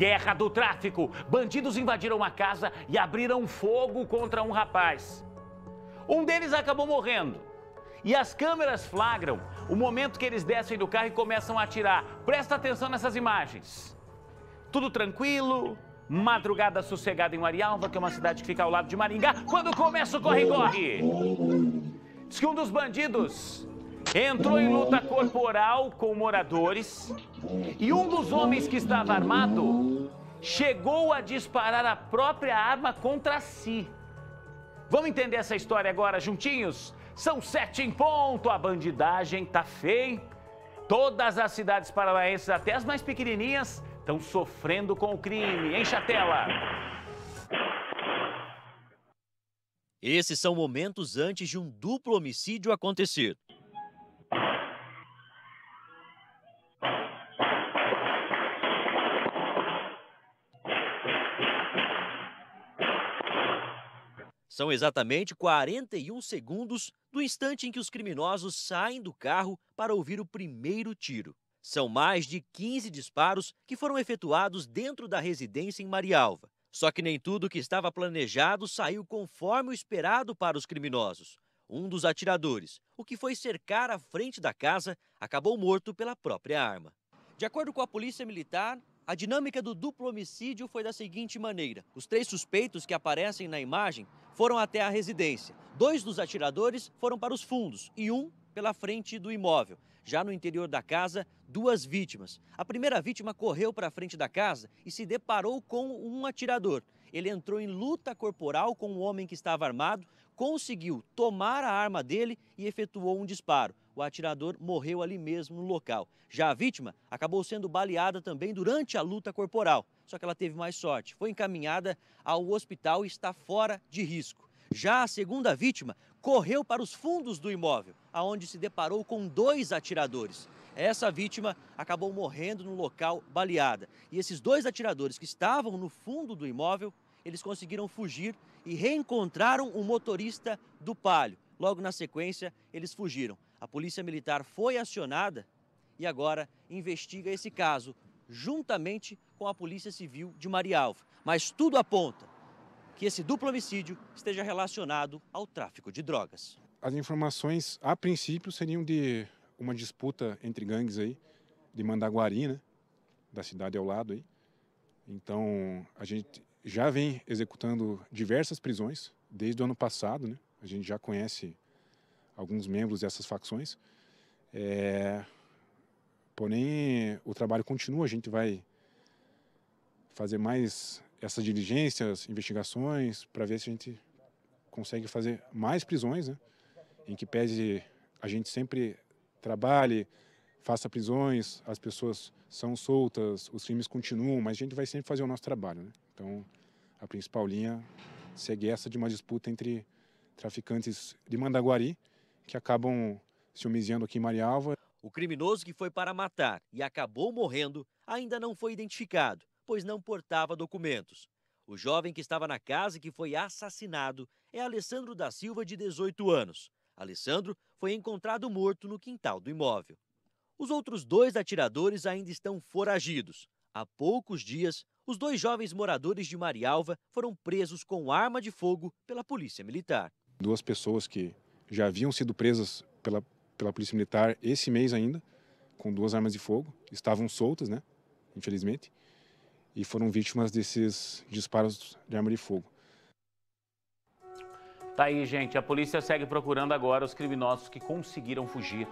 Guerra do tráfico. Bandidos invadiram uma casa e abriram fogo contra um rapaz. Um deles acabou morrendo. E as câmeras flagram o momento que eles descem do carro e começam a atirar. Presta atenção nessas imagens. Tudo tranquilo, madrugada sossegada em Marialva, que é uma cidade que fica ao lado de Maringá, quando começa o corre-corre. Diz que um dos bandidos Entrou em luta corporal com moradores e um dos homens que estava armado chegou a disparar a própria arma contra si. Vamos entender essa história agora juntinhos? São sete em ponto, a bandidagem tá feia. Todas as cidades paranaenses, até as mais pequenininhas, estão sofrendo com o crime. Enche a tela! Esses são momentos antes de um duplo homicídio acontecer. São exatamente 41 segundos do instante em que os criminosos saem do carro para ouvir o primeiro tiro. São mais de 15 disparos que foram efetuados dentro da residência em Marialva. Só que nem tudo que estava planejado saiu conforme o esperado para os criminosos. Um dos atiradores, o que foi cercar a frente da casa, acabou morto pela própria arma. De acordo com a Polícia Militar, a dinâmica do duplo homicídio foi da seguinte maneira: os três suspeitos que aparecem na imagem foram até a residência. Dois dos atiradores foram para os fundos e um pela frente do imóvel. Já no interior da casa, duas vítimas. A primeira vítima correu para a frente da casa e se deparou com um atirador. Ele entrou em luta corporal com um homem que estava armado, conseguiu tomar a arma dele e efetuou um disparo. O atirador morreu ali mesmo no local. Já a vítima acabou sendo baleada também durante a luta corporal, só que ela teve mais sorte. Foi encaminhada ao hospital e está fora de risco. Já a segunda vítima correu para os fundos do imóvel, aonde se deparou com dois atiradores. Essa vítima acabou morrendo no local baleada. E esses dois atiradores que estavam no fundo do imóvel, eles conseguiram fugir e reencontraram o motorista do Palio. Logo na sequência, eles fugiram. A polícia militar foi acionada e agora investiga esse caso, juntamente com a Polícia Civil de Marialva. Mas tudo aponta que esse duplo homicídio esteja relacionado ao tráfico de drogas. As informações, a princípio, seriam de uma disputa entre gangues aí, de Mandaguari, né? Da cidade ao lado aí. Então, a gente já vem executando diversas prisões desde o ano passado, né? A gente já conhece alguns membros dessas facções. É... Porém, o trabalho continua, a gente vai fazer mais essas diligências, investigações, para ver se a gente consegue fazer mais prisões, né? em que pese a gente sempre trabalhe, faça prisões, as pessoas são soltas, os crimes continuam, mas a gente vai sempre fazer o nosso trabalho. Né? Então, a principal linha segue essa de uma disputa entre traficantes de Mandaguari, que acabam se homiziando aqui em Marialva. O criminoso que foi para matar e acabou morrendo ainda não foi identificado pois não portava documentos. O jovem que estava na casa e que foi assassinado é Alessandro da Silva, de 18 anos. Alessandro foi encontrado morto no quintal do imóvel. Os outros dois atiradores ainda estão foragidos. Há poucos dias, os dois jovens moradores de Marialva foram presos com arma de fogo pela Polícia Militar. Duas pessoas que já haviam sido presas pela, pela Polícia Militar esse mês ainda, com duas armas de fogo, estavam soltas, né? Infelizmente e foram vítimas desses disparos de arma de fogo. Tá aí, gente. A polícia segue procurando agora os criminosos que conseguiram fugir.